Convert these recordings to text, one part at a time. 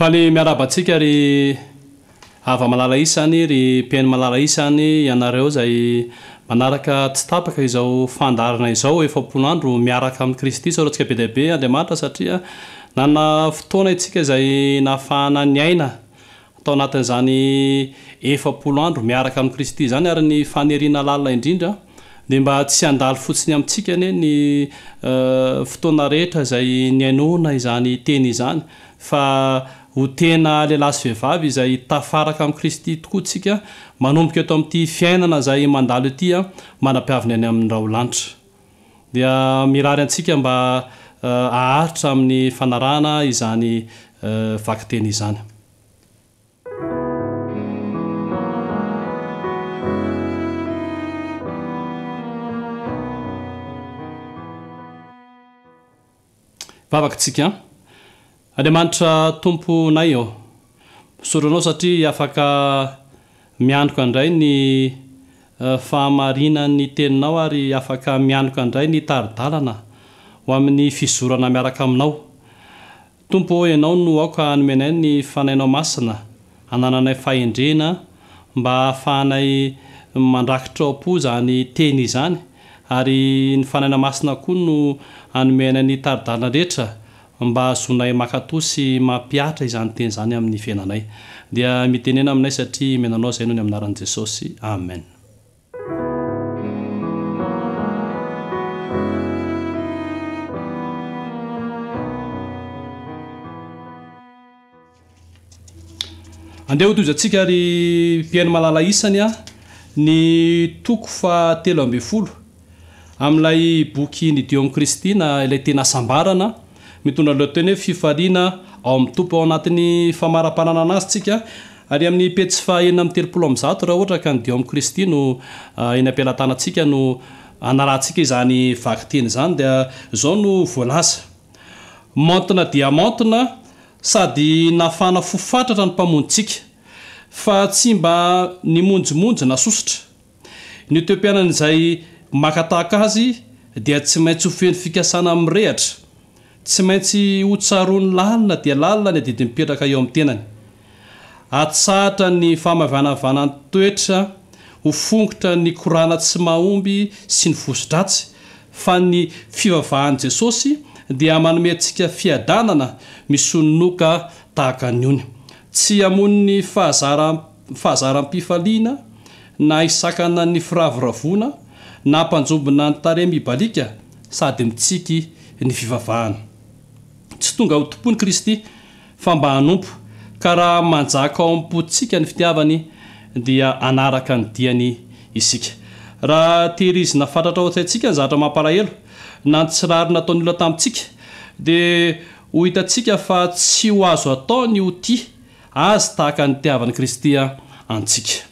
fa ly miarabantsika ry ava-malala isaany ry piainy malala isany ianareo zay manaraka tsy taaka izao fandarana izao el andro miaraka amin'ny kristy sarantsika be debe andeamanitra satria naaftoana itsika zay nafahana ny ainaatao anatin'zany adro miaraka an'y kristy zany aryny fanina lana indrindra de mba tsy adl fotsiny amitsika ny ny eh, fotoana rehetra zay nyainona izany teny izany fa ho tena leh lahy sy vehivavy izay tafaraka amin'y kristy tokoatsika manomboka eto amin'ity fiainana zay mandalo ietya ah, manampiaviny any amin'ny raha ho lanitra dia ah, mirary antsika mba ah, aharitra amin'ny fanarana izany vakateny izany vavakatsika andriamanitra tompo nay ao misoranao satria afaka mianika indray ny e, fahamarinany teninao ary afaka mianika ndray ny taridalana ho amin'ny fizorana miaraka aminao tompoo ianao no aoka hanomenay ny fanainao masina anananay fahendrena mba ahafahanay mandrakitra ao apo zany teny zany ary ny fanainao masina koa no anomenay ny taridalana rehetra mba azonay makatosy mampiatra izany teny zany amin'ny fiainanay dia mitenena aminay satria mainanao zay noho ny aminaran'i jesosy amen andeha ho tozy antsika ary mpiainy malala isany a ny toko fa telo amb' folo amin'ilay boky ny dion kristina ilay tena sambarana mitondraloatoeny hoe fifaliana ao am'n tompo ao anatin'ny famarapanana anazytsikayai'nyesyena am telopolo azato raha ohatra ka ndio ay kristy noenyailatnakaosika tenyanyoo nyonkaaaaa azy de tsy maintsy hofeny fikasana am rehatra tsy maintsy hotsaroa 'ny lalina dia lalina ny adidi mipetraka eo amin'ny tenany atsahatra ny famavanavanany toetra ho fongotra ny korana tsy mahomby sy ny vozotratsy fa ny fivavahan'i jesosy dia manome antsika fiadanana misonynoka tahaka ny ony tsy amon''ny hzfahazaram-pifaliana na isakana ny firavoravona na mpanjombona ny taremibalika sady mitsiky ny fivavahany tsy tonga ho tompo ny kristy famba hanompo ka raha manjaka ao ampotsika ny fitiavany di anaaka ny ianyhizinafantatra oasaintsikany zatra mamparahelo na ntsirary na ataony olona tamitsika d ho hitatsika fa tsy ho azo ataony ho ty azy tahaka nytiavany kristy ahyk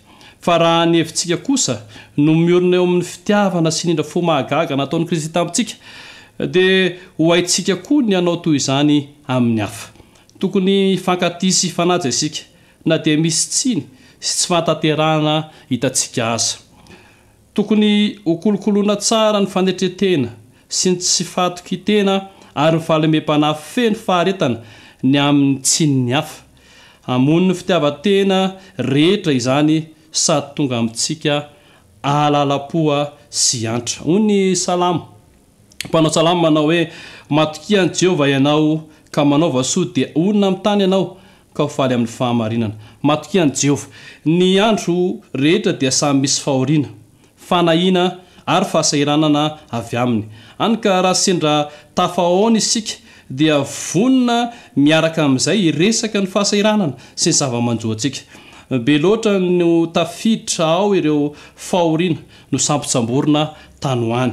no molna eoamin'ny fitiavana snindra fo mahagaga nataony kristy tamtsika de ho aitsika koa ny anao toy izany amin'ny afa tokony fankatisy fanaja isika na de misy tsiny sy tsy fantaterahana hitatsika aza tokony okolokoloana tsara ny fanetretena sy ny tsy fatokytena ary aleme m-pana feno fhaetana ny amin'ny tsiny ny afa amon ny fitiavatena rehetra izany sady tonga amintsika alalapoa sy antra o ny salamo mpanao salammanao hoe matokianyjeova ianao ka manaovaso dea onona amin'ny tany ianao ka ofaly amin'ny fahamarinana akianeymisy oaina ary fahasairanana avy aminy anyka raha sendra tafaaona isika dvonina miaraka am'izay iresaka ny fahasairanana sy ny vanoaasikaeaa no tafitra ao ireo faoriana no sambotsamborina tany hany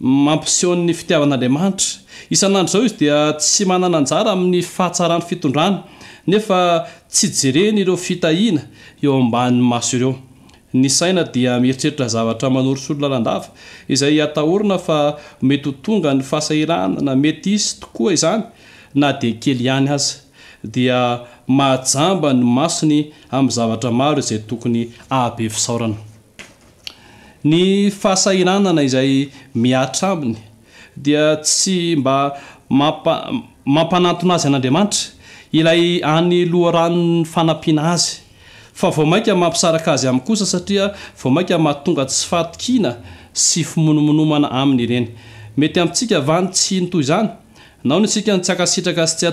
mampisehon'ny fitiavan'andriamanitra isan'andry zao izy dia tsy manana njara amin'ny fahatsarany fitondrana nefa tsy jereny ireo fitahina eo ambann'ny maso ireo ny saina dia mieritseritra zavatra manoros ololalandava izay atahorina fa mety ho tonga ny fahasahiranana mety izy tokoa izany na de kely ihany aza dia mahajamba ny masony amin'ny zavatra maro izay tokony abe fisaorana ny fahasahiranana izay miatra aminy dia tsy mba mampanatona azy an'andriamanitra ilay any loharanony fanapiana azy a v maimami azy'oa aaaamahatonga sy fahatokina sy fimonomonomana aminy ireny mety amntsika vany tsy ntozanynao ny sikany tsy akitrak azy tsy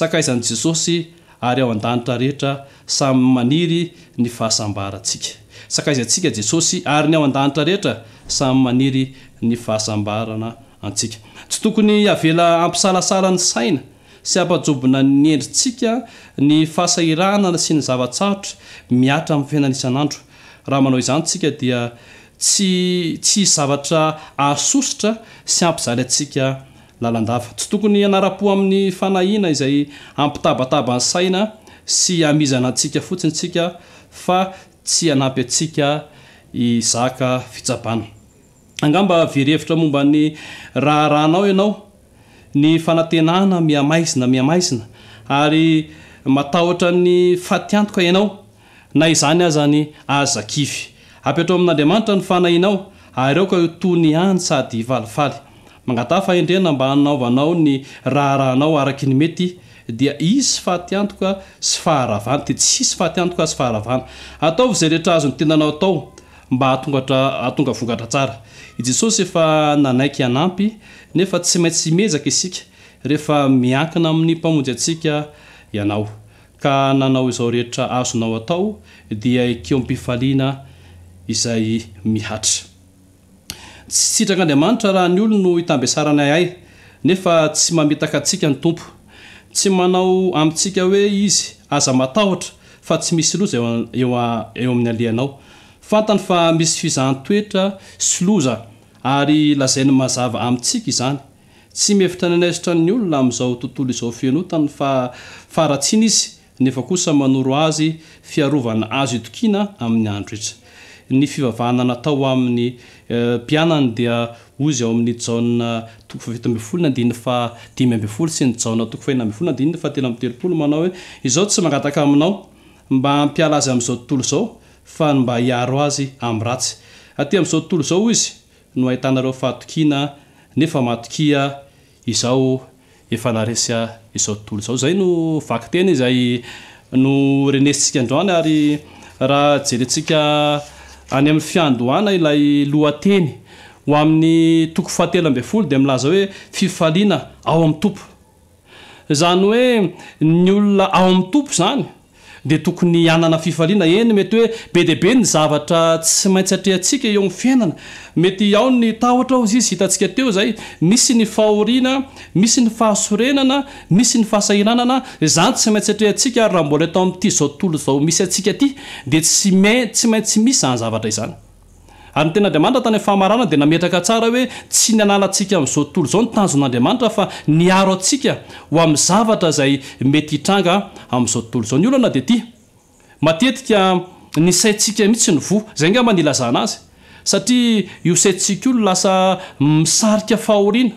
aokyiznjesosyy aonrrehetra samymaniry ny fahasambaratsika ijesosy ay ny ao adniraesayiy ny hamanasitsy tokony avela ampisalasala ny saina sy ampajobona ny endritsika ny fahsairanan sy ny zava-tsahotra miatra amn'ny fiainana isanandrohmnao nysika ditsyztr asositra sy amp atsikadaa tsy tokony anara-po amin'ny fanahina izay ampitabataba ny saina sy amizana atsika fotsinysikaa tsy anampy atsika izaka fitsabana angamba verhevitra momba ny raharahnao ianao ny fanatenana miamaizina miamaizina ary matahotra ny fatiantoka ianao na izany ahzany azakify amptrao amin'andriamanitra ny fanahinao ary ao ka i tony any sady hivalifaly mangatafa indrena mba hanaovanao ny raharahanao araky ny mety da i ahtantok sy faharavanadesisy ahantoky haoy erazonyaom atongatraangaatraefa tsy maintsy ezaka isika ea miakina amin'ny mpamonjy atsika ianao nanao zao reetra azonao atao di keo ampifalina izay miarryolonoay nefa tsy mamitaka atsika ny tompo tsy manao amintsika hoe izy aza matahotra fa tsy misy loza eo amin'ny alianao fantany fa misy fizahan toetra soza ary lazai ny mazava amintsika izany tsy mihevitra nanazitra ny olona am'izao tontolo izao fianotany fa faratsiana izy nefa kosa manoro azy fiarovana azo itokiana amin'ny andro ira ny fivavahana natao amin'ny Eh, mpianany d ozy ao amin'ny jatooo s eteolomanao he zao tsy ngataka ainao mb ampialaza amzao tontolo zao fa mba iaro azy am' ratsy aty a'zao tontolo zao izy no ahitnareo fahatokina neaiao tontoloao zay no vaky tena izay no renesitsika androany ary raha jeritsika any amn'ny fiandohana ilay lohateny ho amin'ny toko fateloambe folo de milaza hoe fifalina ao ami tompo zany hoe ny olona ao am tompo zany de tokony hanana fifaliana eny mety hoe be diaibe ny zavatra tsy maintsy atreantsika eo ny fiainana mety ao ny tahotra ao izy izy hitantsika teo zay misy ny fahoriana misy ny fahasorenana misy ny fahasahiranana zany tsy maintsy atreantsika ary raha mbola eto amin'ity zao tontolo zao misy atsika aty de tsy ma tsy maintsy misy zany zavatra izany ary ny ten'andriamanitra tany fahamarana de nametraka tsara hoe tsy ny analatsika am'izao tontolo zao ny tanzon'andriamanitra fa ny aroatsika oam'zavtrazaymetiranga zao tontolozao ny olana detihitsy nyzay nga ma aolo misaika fahahoriana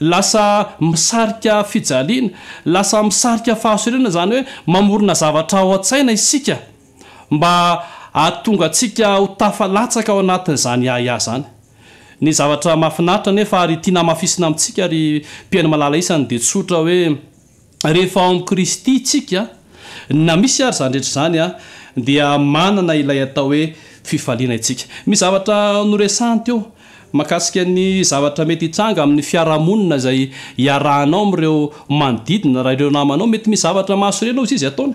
lasa misarika fijaliana lasa misarika fahasoriana zany hoe mamorina zavatra ao a-tsaina isika mba atonga atsika hotafalatsaka ao anatin'zany ahiah zanyny zavatraahaiaia nearyanmafiina atsi ianydeatyis y ay atao oemizavatra noresanty eo mahakasika ny zavatra mety hitsanga amin'ny fiaramonina zay ianao amreo manodidina rahaireo namanao mety mizavatra mahasorenao izy izy ataony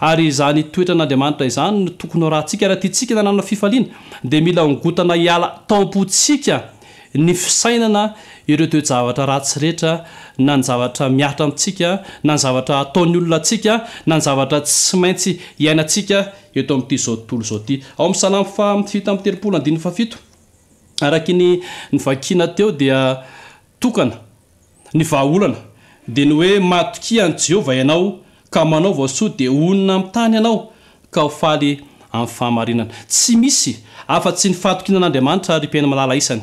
ary zany toetran'andriamanitra izany tokony ao raha ntsika raha ty tsika nanana fifaliana de mila ongotana iala tampotsika ny fisainana ireo teozavatra ratsirehetra na ny zavatra miatra amitsika na ny zavatra ataony olona atsika na ny zavatra tsy maintsy iainasika toam'ityao ttooao t ao m'salaftenyina teo dyvaaolana de ny oe matokihany jehova ianao ka manao vao so de onona amin'ny tany ianao ka hofaly amin'ny fahamarinana tsy misy afa- tsy ny fatokinan'andriamanitra aripena malala isany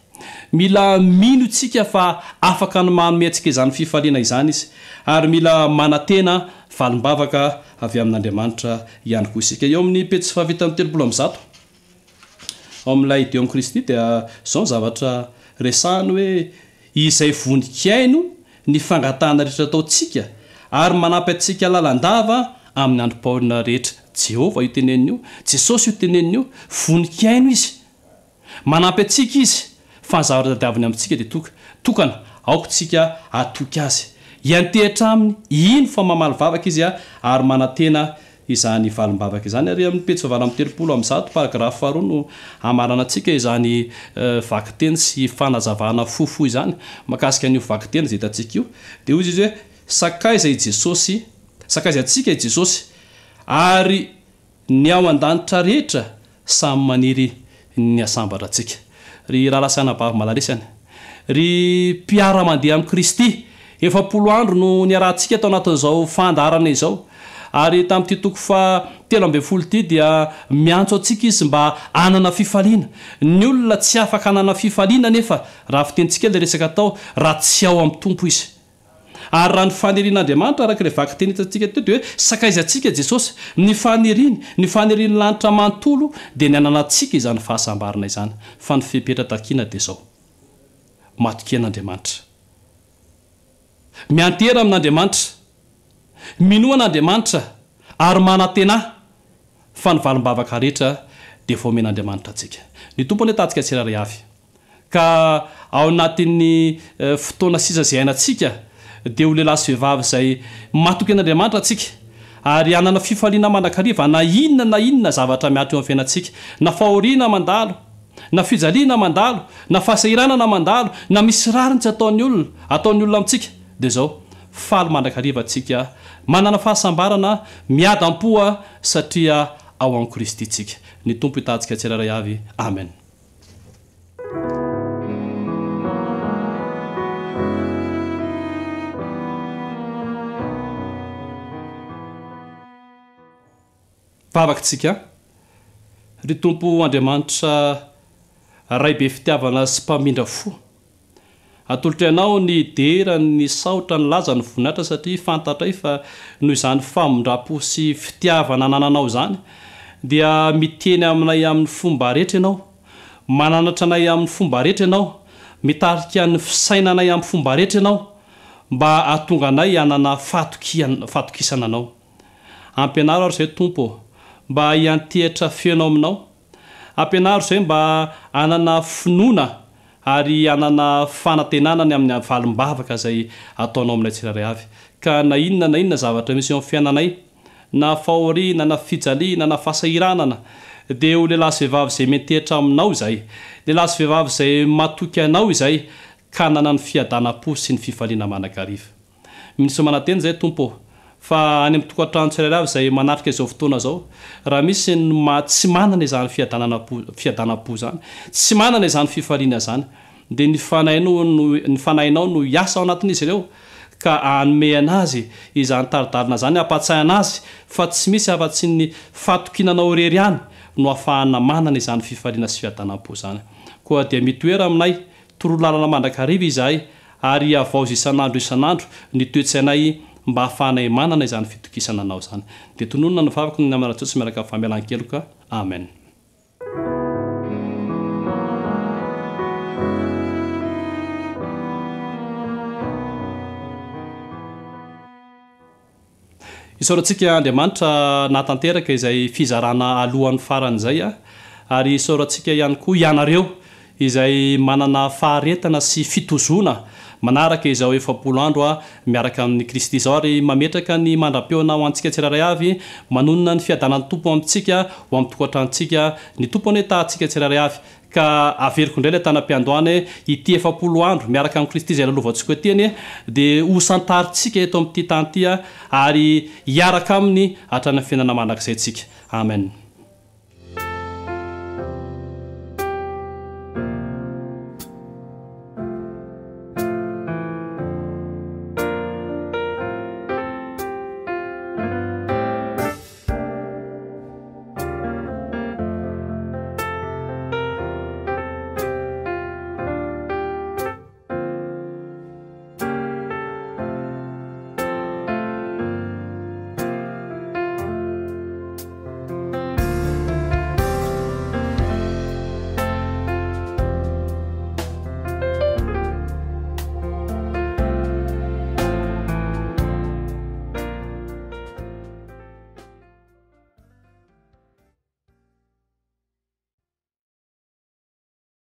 mila minotsika fa afaka nomano mintsika izany fifaliana izany izy ary mila manantena valimbavaka avy amin'andriamanitra iany ko iseo n'o amkitydoahany hoe izay voninkaino ny fangatahana rehetra ataotsika ary manampy atsika lalandava amin'ny androm-paholina rehetra jehovah io tenenaio jesosy io teneninaio voninkaino izy manampy atsika izy fahnzavatra tadiaviny amintsika de toka tokana aokotsika atoky azy iantehitra aminy ino faaavaka izyyanatena izany valimbavaka izany ary am'y petsyvala amtelopolo amzato paragrao aroa no amaranatsika izany e, vakiteny sy fanazavana fofo zany makasika nio vaktena zay tatsikaio dezyiye aizaaey ny ao adanitra rehetra samy maniry ny asambatra asika ry raha lasana bavy malaresany ry mpiara mandeha ami' kristy efapolo andro no nyarahantsika atao anatin'izao fandarana izao ary tam'ity toko fa telo ambe'n folo ity dia miantso atsika izy mba anana fifaliana ny olona tsy afaka anana fifaliana nefa raha fi tentsika le resaka tao raha tsy ao am'ny tompo izy ayraha ny fanirian'andriamanitra arak rehvaka tenitantsika teo de hoe sakaizy antsika jesosy ny faniriny ny faniriny lanitra mantolo de ny anana atsika izany fahabana izany fa nypetrinaa yenbaeoenaaantraaka ny tomonytantika tserarha aoanat'ny fotoana sisaz hainatsika de olelasy vehivavy zay matoka en'andriamanitra atsika ary anana fifaliana mandrakariva na inona na inona zavatra miatraeo a'fianatsika na honaanaannahaahinana na misy rarintsy ataony olona ataon'ny olona amintsika de zao fal mandrakaiva tsika manana fahasambaana miaam-poa satria ao amin' kristy tsika ny tompo hitatsika atsera ray avy amen vavakatsika ry tompo andriamanitra raybe fitiavana sy mpamindra fo atolotrainao ny dera ny saotra ny laza ny vonatra satria fantatra y fa noho izany famondra-po sy fitiavana nananao zany dia miteny aminay amin'ny fomba rehetra anao mananatra anay amin'ny fomba rehetra anao mitarikan'ny fisaina anay amn'ny fomba rehetra anao mba atonga anay anana ifatokisana anao ampianaro ary zay tompo mba hiantehatra fianao aminao ampianaro zay mba anana finoana ary anana fanantenanany amin'ny avalombavaka zay ataonao amin'nay tsiraray avy ka na inona na inona zavatra misyoy fiainanay na faorina na fijaliana na fasahiranana de hole lah sy vehivavy zay mentehatra aminao zay le lah sy vehivavy zay matoky anao izay ka nana ny fiadana-po sy ny fifaliana manakariva miniso manatena zay tompo a any a'y tokatanotrr av zay manaika zao fotoana zao raha misy tsy manana zny adnao zany tsy manana zany fifaliana zanyde any anainao no iasa ao anatin'izy reo ka amey anazy izanytaidalina zany apasay anazy fa tsy misy afa-tsy ny fahtokinanao rery any no afahana anana izany fialiana sy fiadanao zany koa dmiera ainaytrlnaandrakiv zayay aoz isan'andro isn'andro nytoetsnay mba ahafanay manana izany fitokisananao zany de tononona ny vavako n n aminara-tseo tsy miaraka y fahamealankeloka amen isaorantsika andriamanitra nahatanteraka izay fizarana alohan'ny farany izay a ah. ary isaorantsika ihany koa ianareo izay manana faharetana sy fitozoana manaraka izao efapoloandro a miaraka amin'ny kristy zao ary mametraka ny mandra-peona ho antsika tsiraray avy manonona ny fiadanany tompo amitsika hoamtokatrantsika ny tomponoe tatsika tsiraray ay ka averiko ndray la tana-piadoana e, ity efaandro miaraka amin'ny kristy zay lalovatsiko teny de oantatsika to amty tantya ary iaraka aminy atrany y fiainana manrakzaytsika amen